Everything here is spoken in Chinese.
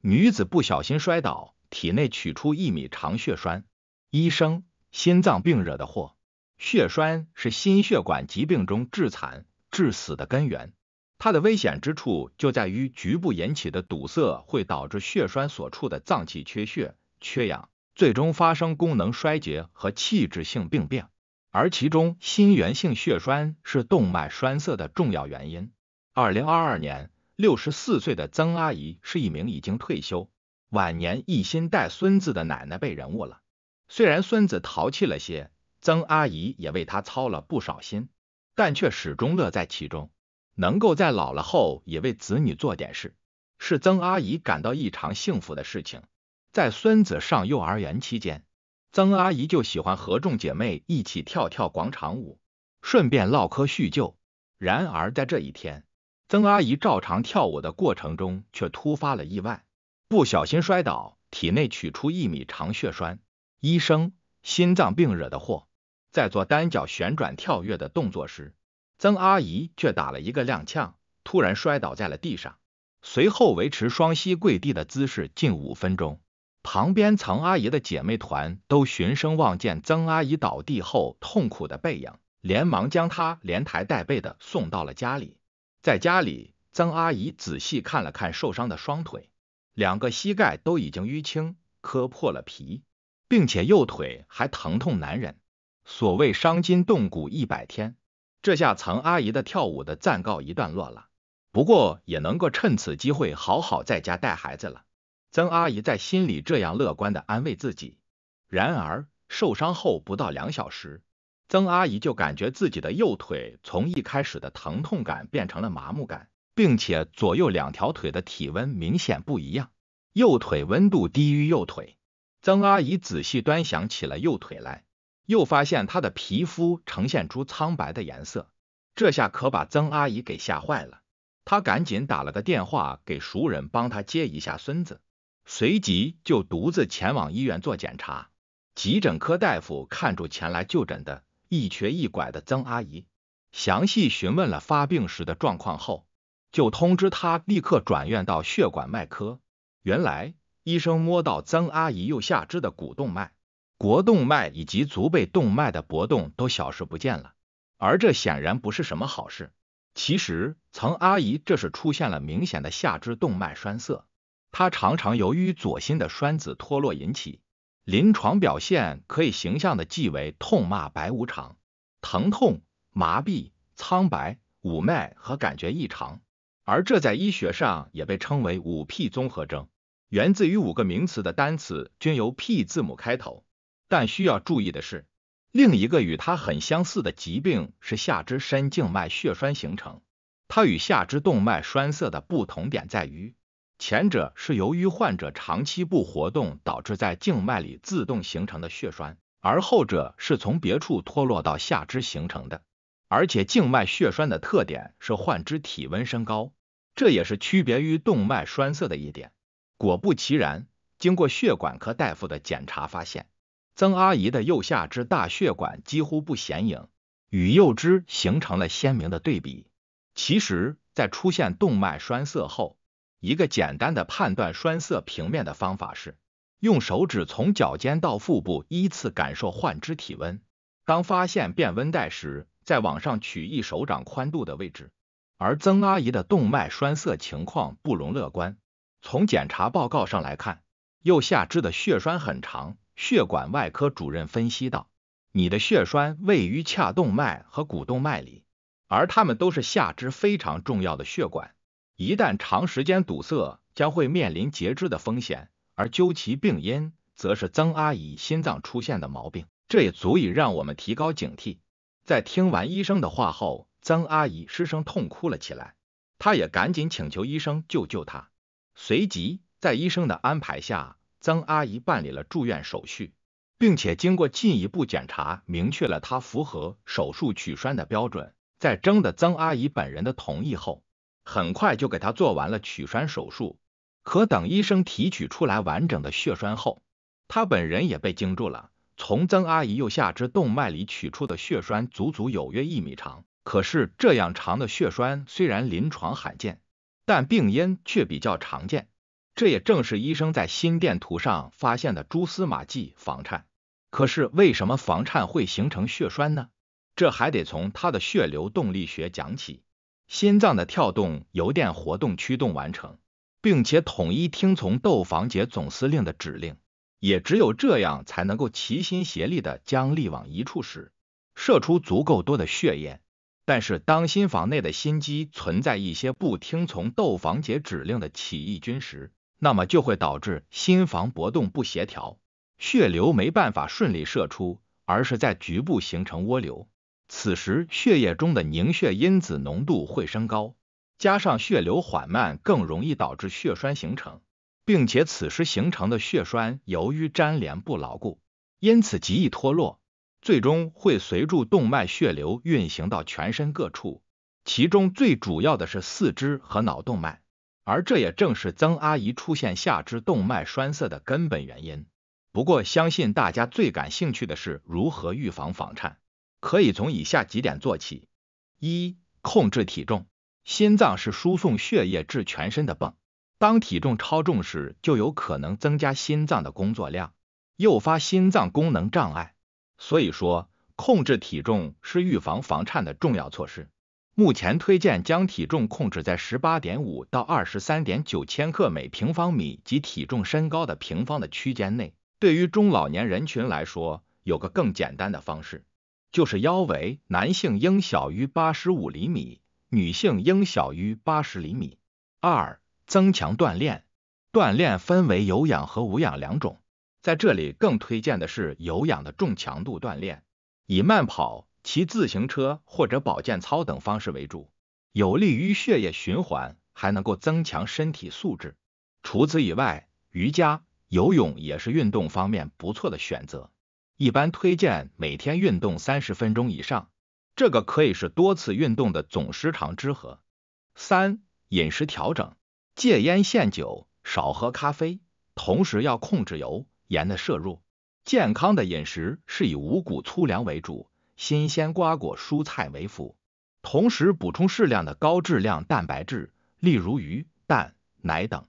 女子不小心摔倒，体内取出一米长血栓。医生：心脏病惹的祸。血栓是心血管疾病中致残、致死的根源。它的危险之处就在于局部引起的堵塞会导致血栓所处的脏器缺血、缺氧，最终发生功能衰竭和器质性病变。而其中心源性血栓是动脉栓塞的重要原因。二零二二年。六十四岁的曾阿姨是一名已经退休、晚年一心带孙子的奶奶辈人物了。虽然孙子淘气了些，曾阿姨也为他操了不少心，但却始终乐在其中。能够在老了后也为子女做点事，是曾阿姨感到异常幸福的事情。在孙子上幼儿园期间，曾阿姨就喜欢和众姐妹一起跳跳广场舞，顺便唠嗑叙旧。然而在这一天，曾阿姨照常跳舞的过程中，却突发了意外，不小心摔倒，体内取出一米长血栓。医生：心脏病惹的祸。在做单脚旋转跳跃的动作时，曾阿姨却打了一个踉跄，突然摔倒在了地上。随后维持双膝跪地的姿势近五分钟。旁边曾阿姨的姐妹团都循声望见曾阿姨倒地后痛苦的背影，连忙将她连抬带背的送到了家里。在家里，曾阿姨仔细看了看受伤的双腿，两个膝盖都已经淤青，磕破了皮，并且右腿还疼痛难忍。所谓伤筋动骨一百天，这下曾阿姨的跳舞的暂告一段落了。不过也能够趁此机会好好在家带孩子了。曾阿姨在心里这样乐观的安慰自己。然而，受伤后不到两小时。曾阿姨就感觉自己的右腿从一开始的疼痛感变成了麻木感，并且左右两条腿的体温明显不一样，右腿温度低于右腿。曾阿姨仔细端详起了右腿来，又发现她的皮肤呈现出苍白的颜色，这下可把曾阿姨给吓坏了。她赶紧打了个电话给熟人帮她接一下孙子，随即就独自前往医院做检查。急诊科大夫看住前来就诊的。一瘸一拐的曾阿姨，详细询问了发病时的状况后，就通知她立刻转院到血管外科。原来，医生摸到曾阿姨右下肢的股动脉、腘动脉以及足背动脉的搏动都消失不见了，而这显然不是什么好事。其实，曾阿姨这是出现了明显的下肢动脉栓塞，她常常由于左心的栓子脱落引起。临床表现可以形象的记为痛骂白无常，疼痛、麻痹、苍白、妩脉和感觉异常，而这在医学上也被称为五 P 综合征，源自于五个名词的单词均由 P 字母开头。但需要注意的是，另一个与它很相似的疾病是下肢深静脉血栓形成，它与下肢动脉栓塞的不同点在于。前者是由于患者长期不活动导致在静脉里自动形成的血栓，而后者是从别处脱落到下肢形成的。而且静脉血栓的特点是患肢体温升高，这也是区别于动脉栓塞的一点。果不其然，经过血管科大夫的检查，发现曾阿姨的右下肢大血管几乎不显影，与右肢形成了鲜明的对比。其实，在出现动脉栓塞后，一个简单的判断栓塞平面的方法是，用手指从脚尖到腹部依次感受患肢体温。当发现变温带时，再往上取一手掌宽度的位置。而曾阿姨的动脉栓塞情况不容乐观。从检查报告上来看，右下肢的血栓很长。血管外科主任分析道：“你的血栓位于髂动脉和股动脉里，而它们都是下肢非常重要的血管。”一旦长时间堵塞，将会面临截肢的风险。而究其病因，则是曾阿姨心脏出现的毛病。这也足以让我们提高警惕。在听完医生的话后，曾阿姨失声痛哭了起来。她也赶紧请求医生救救她。随即，在医生的安排下，曾阿姨办理了住院手续，并且经过进一步检查，明确了她符合手术取栓的标准。在征得曾阿姨本人的同意后。很快就给他做完了取栓手术，可等医生提取出来完整的血栓后，他本人也被惊住了。从曾阿姨右下肢动脉里取出的血栓足足有约一米长。可是这样长的血栓虽然临床罕见，但病因却比较常见。这也正是医生在心电图上发现的蛛丝马迹——房颤。可是为什么房颤会形成血栓呢？这还得从他的血流动力学讲起。心脏的跳动由电活动驱动完成，并且统一听从窦房结总司令的指令。也只有这样，才能够齐心协力的将力往一处使，射出足够多的血液。但是，当心房内的心肌存在一些不听从窦房结指令的起义军时，那么就会导致心房搏动不协调，血流没办法顺利射出，而是在局部形成涡流。此时血液中的凝血因子浓度会升高，加上血流缓慢，更容易导致血栓形成，并且此时形成的血栓由于粘连不牢固，因此极易脱落，最终会随住动脉血流运行到全身各处，其中最主要的是四肢和脑动脉，而这也正是曾阿姨出现下肢动脉栓塞的根本原因。不过，相信大家最感兴趣的是如何预防房颤。可以从以下几点做起：一、控制体重。心脏是输送血液至全身的泵，当体重超重时，就有可能增加心脏的工作量，诱发心脏功能障碍。所以说，控制体重是预防房颤的重要措施。目前推荐将体重控制在十八点五到二十三点九千克每平方米及体重身高的平方的区间内。对于中老年人群来说，有个更简单的方式。就是腰围，男性应小于八十五厘米，女性应小于八十厘米。二、增强锻炼，锻炼分为有氧和无氧两种，在这里更推荐的是有氧的重强度锻炼，以慢跑、骑自行车或者保健操等方式为主，有利于血液循环，还能够增强身体素质。除此以外，瑜伽、游泳也是运动方面不错的选择。一般推荐每天运动三十分钟以上，这个可以是多次运动的总时长之和。三、饮食调整，戒烟限酒，少喝咖啡，同时要控制油、盐的摄入。健康的饮食是以五谷粗粮为主，新鲜瓜果蔬菜为辅，同时补充适量的高质量蛋白质，例如鱼、蛋、奶等。